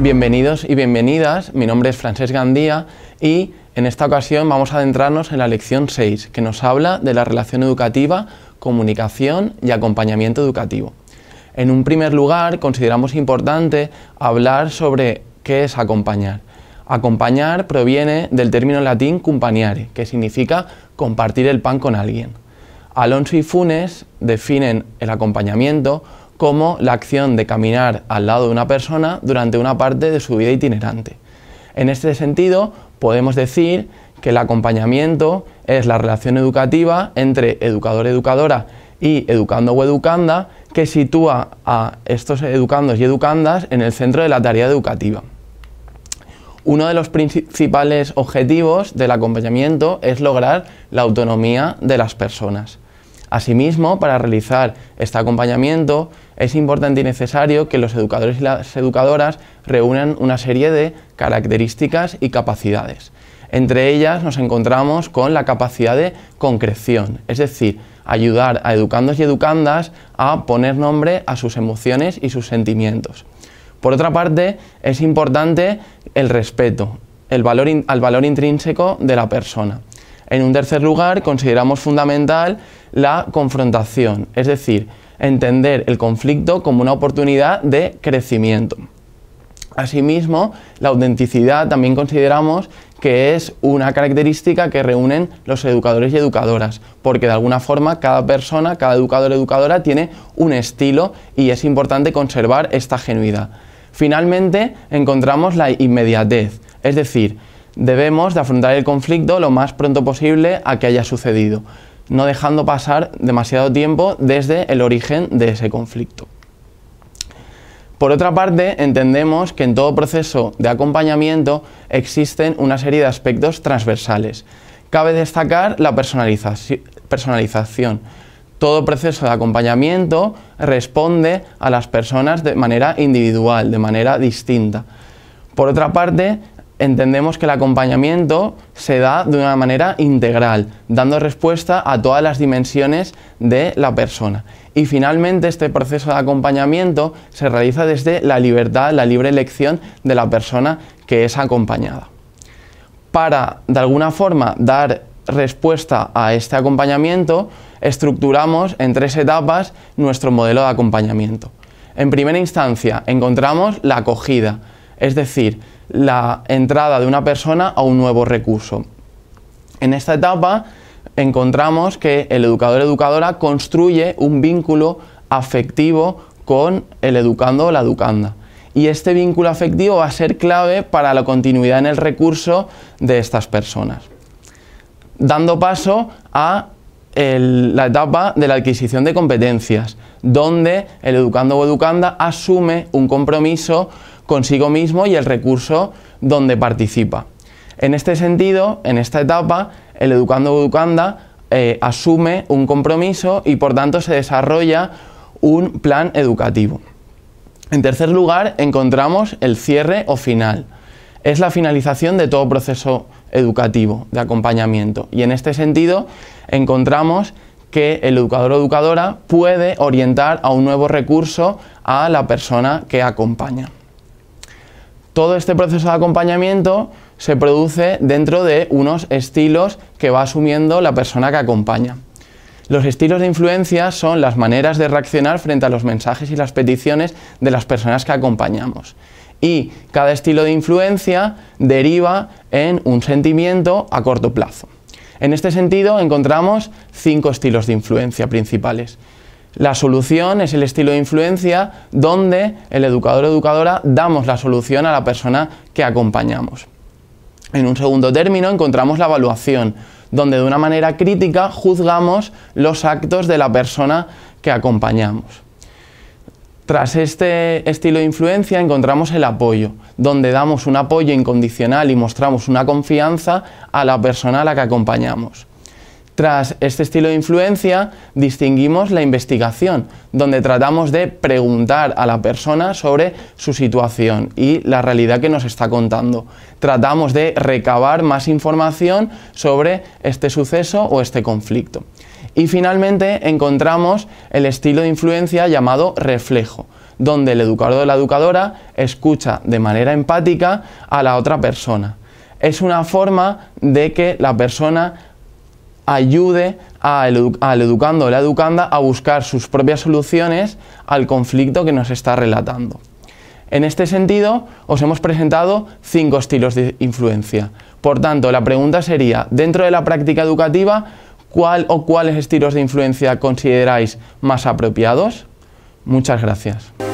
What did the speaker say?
Bienvenidos y bienvenidas, mi nombre es Francesc Gandía y en esta ocasión vamos a adentrarnos en la lección 6, que nos habla de la relación educativa, comunicación y acompañamiento educativo. En un primer lugar, consideramos importante hablar sobre qué es acompañar. Acompañar proviene del término latín companiare, que significa compartir el pan con alguien. Alonso y Funes definen el acompañamiento como la acción de caminar al lado de una persona durante una parte de su vida itinerante. En este sentido, podemos decir que el acompañamiento es la relación educativa entre educador-educadora y educando o educanda que sitúa a estos educandos y educandas en el centro de la tarea educativa. Uno de los principales objetivos del acompañamiento es lograr la autonomía de las personas. Asimismo, para realizar este acompañamiento es importante y necesario que los educadores y las educadoras reúnan una serie de características y capacidades. Entre ellas nos encontramos con la capacidad de concreción, es decir, ayudar a educandos y educandas a poner nombre a sus emociones y sus sentimientos. Por otra parte, es importante el respeto al valor intrínseco de la persona. En un tercer lugar, consideramos fundamental la confrontación, es decir, entender el conflicto como una oportunidad de crecimiento. Asimismo, la autenticidad también consideramos que es una característica que reúnen los educadores y educadoras, porque de alguna forma cada persona, cada educador o educadora tiene un estilo y es importante conservar esta genuidad. Finalmente, encontramos la inmediatez, es decir, debemos de afrontar el conflicto lo más pronto posible a que haya sucedido no dejando pasar demasiado tiempo desde el origen de ese conflicto. Por otra parte, entendemos que en todo proceso de acompañamiento existen una serie de aspectos transversales. Cabe destacar la personalización. Todo proceso de acompañamiento responde a las personas de manera individual, de manera distinta. Por otra parte, entendemos que el acompañamiento se da de una manera integral, dando respuesta a todas las dimensiones de la persona. Y finalmente este proceso de acompañamiento se realiza desde la libertad, la libre elección de la persona que es acompañada. Para, de alguna forma, dar respuesta a este acompañamiento, estructuramos en tres etapas nuestro modelo de acompañamiento. En primera instancia, encontramos la acogida, es decir, la entrada de una persona a un nuevo recurso. En esta etapa encontramos que el educador-educadora construye un vínculo afectivo con el educando o la educanda. Y este vínculo afectivo va a ser clave para la continuidad en el recurso de estas personas. Dando paso a la etapa de la adquisición de competencias, donde el educando o educanda asume un compromiso consigo mismo y el recurso donde participa. En este sentido, en esta etapa, el educando o educanda eh, asume un compromiso y por tanto se desarrolla un plan educativo. En tercer lugar, encontramos el cierre o final. Es la finalización de todo proceso educativo, de acompañamiento. Y en este sentido, encontramos que el educador o educadora puede orientar a un nuevo recurso a la persona que acompaña. Todo este proceso de acompañamiento se produce dentro de unos estilos que va asumiendo la persona que acompaña. Los estilos de influencia son las maneras de reaccionar frente a los mensajes y las peticiones de las personas que acompañamos. Y cada estilo de influencia deriva en un sentimiento a corto plazo. En este sentido encontramos cinco estilos de influencia principales. La solución es el estilo de influencia donde el educador o educadora damos la solución a la persona que acompañamos. En un segundo término encontramos la evaluación, donde de una manera crítica juzgamos los actos de la persona que acompañamos. Tras este estilo de influencia encontramos el apoyo, donde damos un apoyo incondicional y mostramos una confianza a la persona a la que acompañamos. Tras este estilo de influencia, distinguimos la investigación, donde tratamos de preguntar a la persona sobre su situación y la realidad que nos está contando. Tratamos de recabar más información sobre este suceso o este conflicto. Y finalmente encontramos el estilo de influencia llamado reflejo, donde el educador o la educadora escucha de manera empática a la otra persona. Es una forma de que la persona ayude al, educando o la educanda a buscar sus propias soluciones al conflicto que nos está relatando. En este sentido, os hemos presentado cinco estilos de influencia. Por tanto, la pregunta sería, dentro de la práctica educativa, ¿cuál o cuáles estilos de influencia consideráis más apropiados? Muchas gracias.